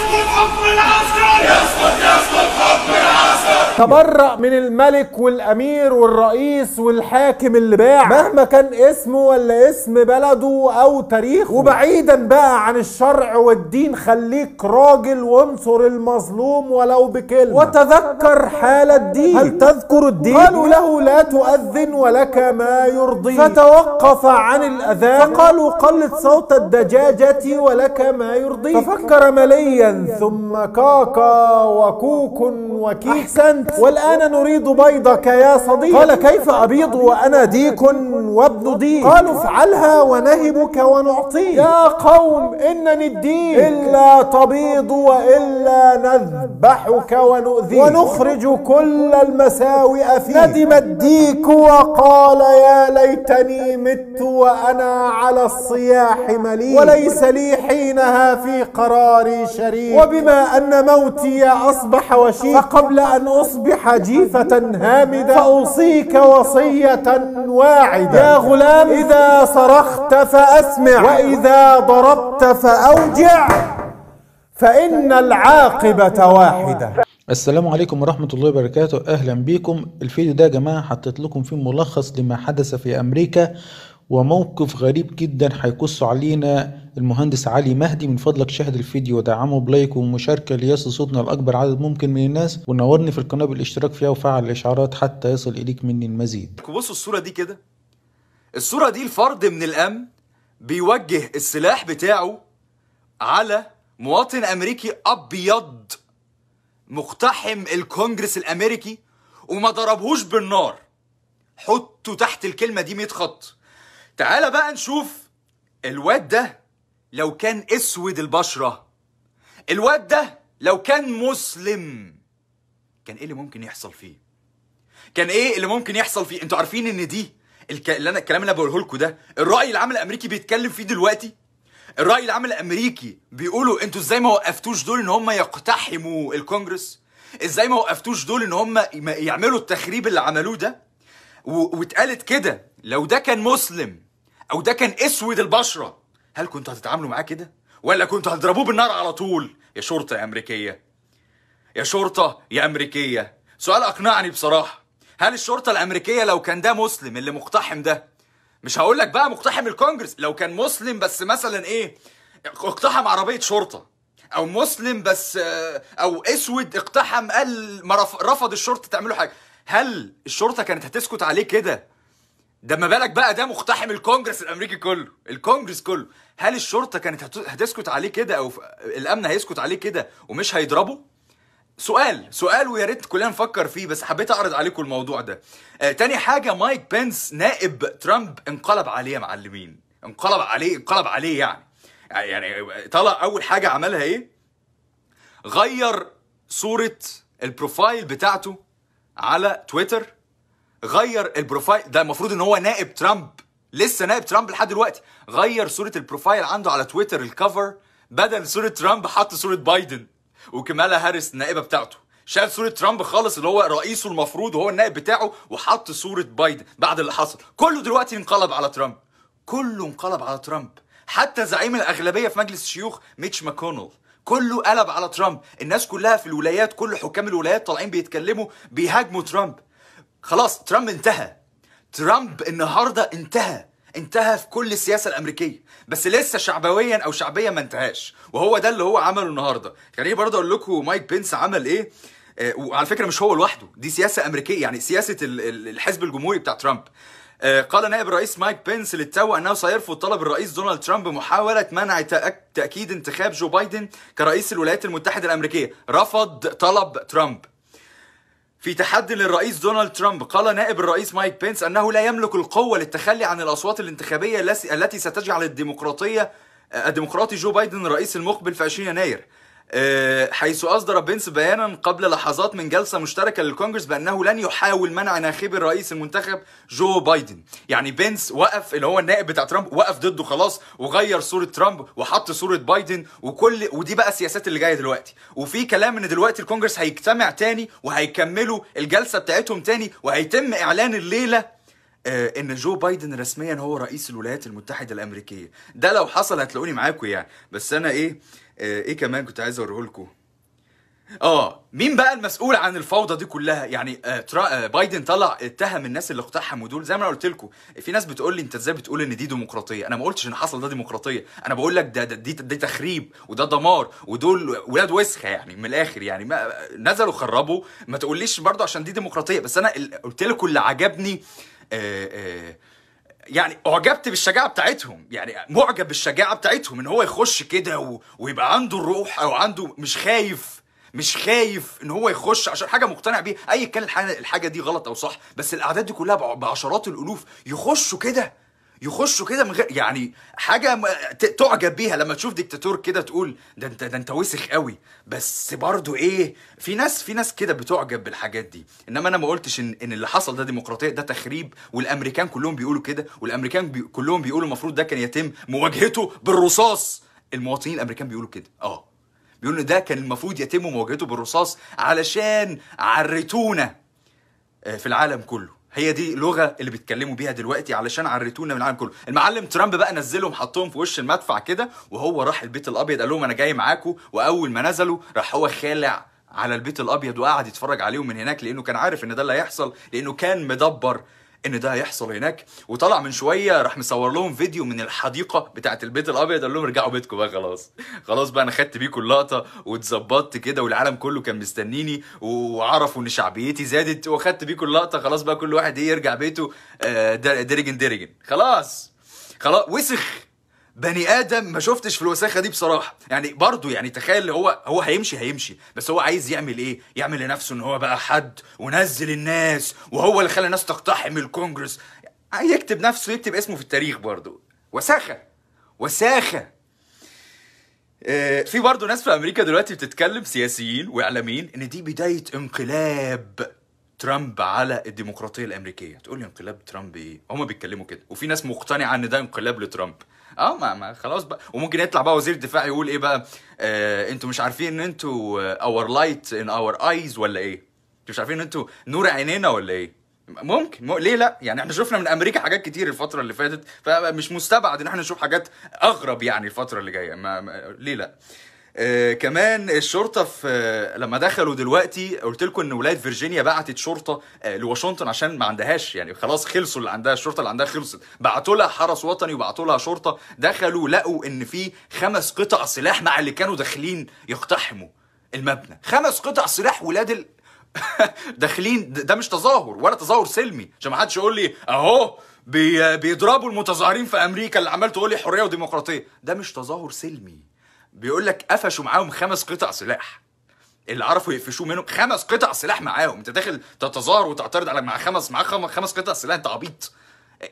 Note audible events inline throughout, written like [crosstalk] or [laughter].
Oh, my God. تبرأ من الملك والأمير والرئيس والحاكم اللي باع مهما كان اسمه ولا اسم بلده أو تاريخه وبعيدا بقى عن الشرع والدين خليك راجل وانصر المظلوم ولو بكلمة وتذكر حال الدين هل تذكر الدين قالوا له لا تؤذن ولك ما يرضي فتوقف عن الأذان فقالوا قلت صوت الدجاجة ولك ما يرضي ففكر مليا ثم كاكا وكوك وكيك أحسنت والآن نريد بيضك يا صديق قال كيف أبيض وأنا ديك وابن ديك قالوا افعلها ونهبك ونعطيك يا قوم إنني الدين إلا تبيض وإلا نذبحك ونؤذيك ونخرج كل المساوئ فيك ندم الديك وقال يا ليتني مت وأنا على الصياح مليك وليس لي حينها في قراري شريك وبما أن موتي أصبح وشيك فقبل أن أصبح فتصبح جيفة هامدة فأوصيك وصية واعدة يا غلام إذا صرخت فأسمع وإذا ضربت فأوجع فإن العاقبة واحدة السلام عليكم ورحمة الله وبركاته أهلا بيكم الفيديو ده يا جماعة حطيت لكم فيه ملخص لما حدث في أمريكا وموقف غريب جدا هيقص علينا المهندس علي مهدي من فضلك شاهد الفيديو ودعمه بلايك ومشاركة ليصل صوتنا لأكبر عدد ممكن من الناس ونورني في القناة بالاشتراك فيها وفعل الإشعارات حتى يصل إليك مني المزيد بصوا الصورة دي كده الصورة دي الفرد من الأمن بيوجه السلاح بتاعه على مواطن أمريكي أبيض مقتحم الكونجرس الأمريكي وما ضربهوش بالنار حطوا تحت الكلمة دي 100 خط تعالى بقى نشوف الواد ده لو كان اسود البشره الواد ده لو كان مسلم كان ايه اللي ممكن يحصل فيه كان ايه اللي ممكن يحصل فيه انتوا عارفين ان دي الك... اللي انا الكلام اللي انا بقوله لكم ده الراي العام الامريكي بيتكلم فيه دلوقتي الراي العام الامريكي بيقولوا انتوا ازاي ما وقفتوش دول ان هم يقتحموا الكونجرس ازاي ما وقفتوش دول ان هم يعملوا التخريب اللي عملوه ده و... واتقالت كده لو ده كان مسلم او ده كان اسود البشره هل كنتوا هتتعاملوا معاه كده ولا كنتوا هتضربوه بالنار على طول يا شرطه يا امريكيه يا شرطه يا امريكيه سؤال اقنعني بصراحه هل الشرطه الامريكيه لو كان ده مسلم اللي مقتحم ده مش هقول لك بقى مقتحم الكونجرس لو كان مسلم بس مثلا ايه اقتحم عربيه شرطه او مسلم بس آه، او اسود اقتحم قال رفض الشرطه تعمله حاجه هل الشرطه كانت هتسكت عليه كده ده ما بالك بقى ده مقتحم الكونجرس الامريكي كله الكونجرس كله هل الشرطه كانت هتسكت عليه كده او الامن هيسكت عليه كده ومش هيضربه سؤال سؤال ويا ريت كلنا نفكر فيه بس حبيت اعرض عليكم الموضوع ده آه تاني حاجه مايك بنس نائب ترامب انقلب عليه يا معلمين انقلب عليه انقلب عليه يعني آه، يعني طلع اول حاجه عملها ايه غير صوره البروفايل بتاعته على تويتر غير البروفايل ده المفروض ان هو نائب ترامب لسه نائب ترامب لحد دلوقتي غير صوره البروفايل عنده على تويتر الكفر بدل صوره ترامب حط صوره بايدن وكمالا هاريس النائبه بتاعته شال صوره ترامب خالص اللي هو رئيسه المفروض وهو النائب بتاعه وحط صوره بايدن بعد اللي حصل كله دلوقتي انقلب على ترامب كله انقلب على ترامب حتى زعيم الاغلبيه في مجلس الشيوخ ميتش ماكونل كله قلب على ترامب الناس كلها في الولايات كل حكام الولايات طالعين بيتكلموا بيهاجموا ترامب خلاص ترامب انتهى ترامب النهارده انتهى انتهى في كل السياسه الامريكيه بس لسه شعبويا او شعبيا ما انتهاش وهو ده اللي هو عمله النهارده خليني ايه برضه اقول لكم مايك بينس عمل ايه آه، وعلى فكره مش هو لوحده دي سياسه امريكيه يعني سياسه الحزب الجمهوري بتاع ترامب آه، قال نائب الرئيس مايك بينس للتو انه سيرفض طلب الرئيس دونالد ترامب محاوله منع تاكيد انتخاب جو بايدن كرئيس الولايات المتحده الامريكيه رفض طلب ترامب في تحدي للرئيس دونالد ترامب قال نائب الرئيس مايك بينس أنه لا يملك القوة للتخلي عن الأصوات الانتخابية التي ستجعل الديمقراطية الديمقراطي جو بايدن الرئيس المقبل في 20 يناير آه، حيث أصدر بنس بيانا قبل لحظات من جلسة مشتركة للكونجرس بأنه لن يحاول منع ناخب الرئيس المنتخب جو بايدن يعني بنس وقف اللي هو النائب بتاع ترامب وقف ضده خلاص وغير صورة ترامب وحط صورة بايدن وكل ودي بقى السياسات اللي جاية دلوقتي وفي كلام ان دلوقتي الكونجرس هيجتمع تاني وهيكملوا الجلسة بتاعتهم تاني وهيتم إعلان الليلة آه، ان جو بايدن رسميا هو رئيس الولايات المتحده الامريكيه ده لو حصل هتلاقوني معاكم يعني بس انا ايه آه، ايه كمان كنت عايز اوريه لكم اه مين بقى المسؤول عن الفوضى دي كلها يعني آه ترا... آه بايدن طلع اتهم الناس اللي اقتحموا دول زي ما انا قلت لكم في ناس بتقول لي انت ازاي بتقول ان دي ديمقراطيه انا ما قلتش ان حصل ده ديمقراطيه انا بقول لك ده, ده دي, دي تخريب وده دمار ودول ولاد وسخه يعني من الاخر يعني ما نزلوا خربوا ما تقوليش برضه عشان دي ديمقراطيه بس انا قلت لكم اللي عجبني آه آه يعني اعجبت بالشجاعه بتاعتهم يعني معجب بالشجاعه بتاعتهم ان هو يخش كده و... ويبقى عنده الروح او عنده مش خايف مش خايف ان هو يخش عشان حاجه مقتنع بيها اي كان الحاجه دي غلط او صح بس الاعداد دي كلها بعشرات الالوف يخشوا كده يخشوا كده من غير يعني حاجه تعجب بيها لما تشوف ديكتاتور كده تقول ده انت ده انت وسخ قوي بس برضه ايه في ناس في ناس كده بتعجب بالحاجات دي انما انا ما قلتش ان ان اللي حصل ده ديمقراطيه ده تخريب والامريكان كلهم بيقولوا كده والامريكان بي... كلهم بيقولوا المفروض ده كان يتم مواجهته بالرصاص المواطنين الامريكان بيقولوا كده اه بيقولوا ده كان المفروض يتم مواجهته بالرصاص علشان عرتونا آه، في العالم كله هي دي لغه اللي بيتكلموا بيها دلوقتي علشان عرتونا من العالم كله المعلم ترامب بقى نزلهم حطهم في وش المدفع كده وهو راح البيت الابيض قال لهم انا جاي معاكم واول ما نزلوا راح هو خالع على البيت الابيض وقعد يتفرج عليهم من هناك لانه كان عارف ان ده اللي هيحصل لانه كان مدبر ان ده هيحصل هناك وطلع من شويه راح مصور لهم فيديو من الحديقه بتاعه البيت الابيض قال لهم ارجعوا بيتكم بقى خلاص خلاص بقى انا خدت بيكم اللقطه واتظبطت كده والعالم كله كان مستنيني وعرفوا ان شعبيتي زادت واخدت بيكم اللقطه خلاص بقى كل واحد ايه يرجع بيته آه، درجن درجن خلاص خلاص وسخ بني ادم ما شفتش في الوساخه دي بصراحه يعني برضه يعني تخيل اللي هو هو هيمشي هيمشي بس هو عايز يعمل ايه يعمل لنفسه ان هو بقى حد ونزل الناس وهو اللي خلى الناس تقتحم الكونجرس يكتب نفسه يكتب اسمه في التاريخ برضه وساخه وساخه آه، في برضه ناس في امريكا دلوقتي بتتكلم سياسيين واعلاميين ان دي بدايه انقلاب ترامب على الديمقراطيه الامريكيه تقول لي انقلاب ترامب ايه هما بيتكلموا كده وفي ناس مقتنعه ان ده انقلاب لترامب اه ما, ما خلاص بقى وممكن يطلع بقى وزير الدفاع يقول ايه بقى آه انتوا مش عارفين ان انتوا اور لايت ان اور ايز ولا ايه انتوا مش عارفين ان انتوا نور عينينا ولا ايه ممكن م... ليه لا يعني احنا شفنا من امريكا حاجات كتير الفتره اللي فاتت فمش مستبعد ان احنا نشوف حاجات اغرب يعني الفتره اللي جايه ما... ما... ليه لا آه، كمان الشرطه في آه، لما دخلوا دلوقتي قلت لكم ان ولايه فيرجينيا بعتت شرطه آه، لواشنطن عشان ما عندهاش يعني خلاص خلصوا اللي عندها الشرطه اللي عندها خلصت بعتوا لها حرس وطني وبعتوا لها شرطه دخلوا لقوا ان في خمس قطع سلاح مع اللي كانوا داخلين يقتحموا المبنى خمس قطع سلاح ولاد ال... [laughs] داخلين ده مش تظاهر ولا تظاهر سلمي عشان ما حدش يقول لي اهو بيضربوا المتظاهرين في امريكا اللي عمال تقول لي حريه وديمقراطيه ده مش تظاهر سلمي بيقول لك قفشوا معاهم خمس قطع سلاح اللي عرفوا يقفشوه منهم خمس قطع سلاح معاهم انت داخل تتظاهر وتعترض على مع خمس مع خمس قطع سلاح انت عبيط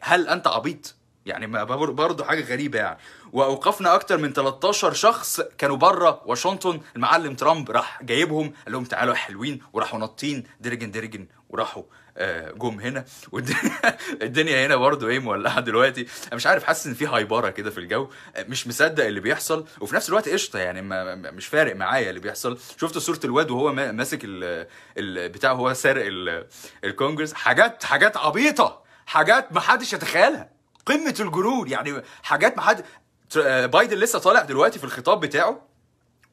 هل انت عبيط يعني برضه حاجه غريبه يعني واوقفنا اكتر من 13 شخص كانوا بره واشنطن المعلم ترامب راح جايبهم قال لهم تعالوا يا حلوين وراحوا نطين درجن درجن وراحوا آه، جم هنا والدنيا [laughs] الدنيا هنا برضه ايه مولعه دلوقتي انا مش عارف حاسس ان في هايبره كده في الجو آه، مش مصدق اللي بيحصل وفي نفس الوقت قشطه يعني ما مش فارق معايا اللي بيحصل شفت صوره الواد وهو ماسك البتاع هو سارق الكونجرس حاجات حاجات عبيطه حاجات ما حدش يتخيلها قمه الجنون يعني حاجات ما حد آه، بايدن لسه طالع دلوقتي في الخطاب بتاعه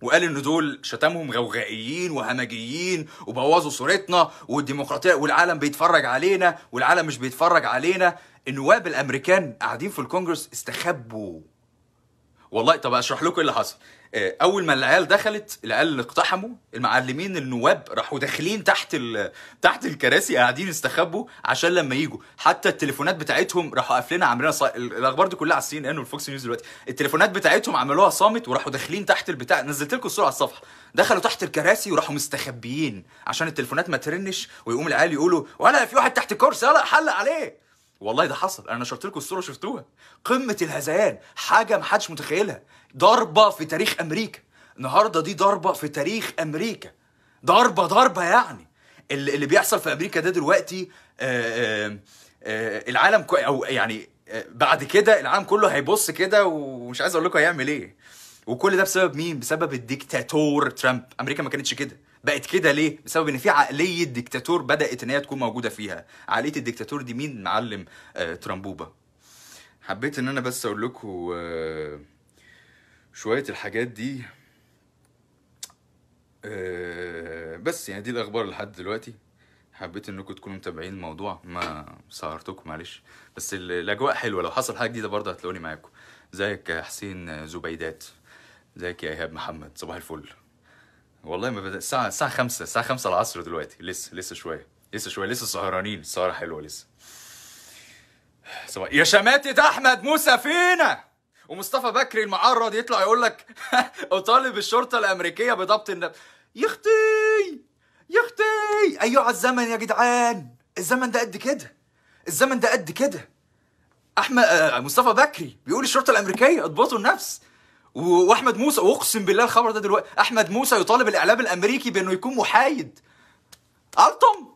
وقال ان دول شتمهم غوغائيين وهمجيين وبوظوا صورتنا والديمقراطيه والعالم بيتفرج علينا والعالم مش بيتفرج علينا النواب الامريكان قاعدين في الكونجرس استخبوا والله طب اشرح لكم إيه اللي حصل آه، اول ما العيال دخلت العيال اللي اقتحموا المعلمين النواب راحوا داخلين تحت تحت الكراسي قاعدين يستخبوا عشان لما يجوا حتى التليفونات بتاعتهم راحوا قافلينها عاملينها الاخبار دي كلها على السي ان ان والفوكس نيوز دلوقتي التليفونات بتاعتهم عملوها صامت وراحوا داخلين تحت البتاع نزلت لكم الصوره على الصفحه دخلوا تحت الكراسي وراحوا مستخبيين عشان التليفونات ما ترنش ويقوم العيال يقولوا ولا في واحد تحت الكرسي يلا حلق عليه والله ده حصل انا نشرت لكم الصوره شفتوها قمه الهذيان حاجه ما حدش متخيلها ضربه في تاريخ امريكا النهارده دي ضربه في تاريخ امريكا ضربه ضربه يعني اللي, اللي بيحصل في امريكا ده دلوقتي آآ آه، آآ آه، آه، العالم كو او يعني بعد كده العالم كله هيبص كده ومش عايز اقول لكم هيعمل ايه وكل ده بسبب مين بسبب الديكتاتور ترامب امريكا ما كانتش كده بقت كده ليه بسبب ان في عقليه ديكتاتور بدات ان هي تكون موجوده فيها عقليه الديكتاتور دي مين معلم آه ترامبوبه حبيت ان انا بس اقول لكم آه شويه الحاجات دي آه بس يعني دي الاخبار لحد دلوقتي حبيت انكم تكونوا متابعين الموضوع ما سهرتكم معلش بس الاجواء حلوه لو حصل حاجه جديده برضه هتلاقوني معاكم زيك يا حسين آه، زبيدات زيك يا ايهاب محمد صباح الفل والله ما بدأ الساعة الساعة 5 الساعة 5 العصر دلوقتي لسه لسه شوية لسه شوية لسه سهرانين السهرة حلوة لسه يا شماتة أحمد موسى فينا ومصطفى بكري المعرض يطلع يقول لك [laughs] أطالب الشرطة الأمريكية بضبط النب يا أختي يا أختي أيوة الزمن يا جدعان الزمن ده قد كده الزمن ده قد كده أحمد آه، مصطفى بكري بيقول الشرطة الأمريكية اضبطوا النفس واحمد موسى اقسم بالله الخبر ده دلوقتي احمد موسى يطالب الاعلام الامريكي بانه يكون محايد الطم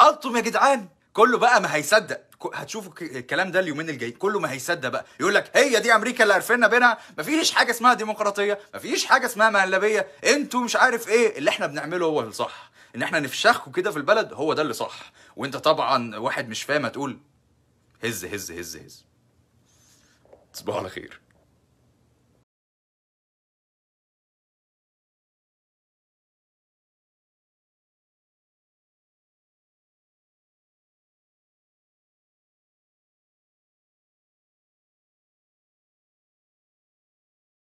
الطم يا جدعان كله بقى ما هيصدق هتشوفوا الكلام ده اليومين الجايين كله ما هيصدق بقى يقول لك هي دي امريكا اللي عرفنا بينها ما فيش حاجه اسمها ديمقراطيه ما فيش حاجه اسمها مهلبيه انتوا مش عارف ايه اللي احنا بنعمله هو الصح ان احنا نفشخكوا كده في البلد هو ده اللي صح وانت طبعا واحد مش فاهم هتقول هز هز هز هز تصبحوا على خير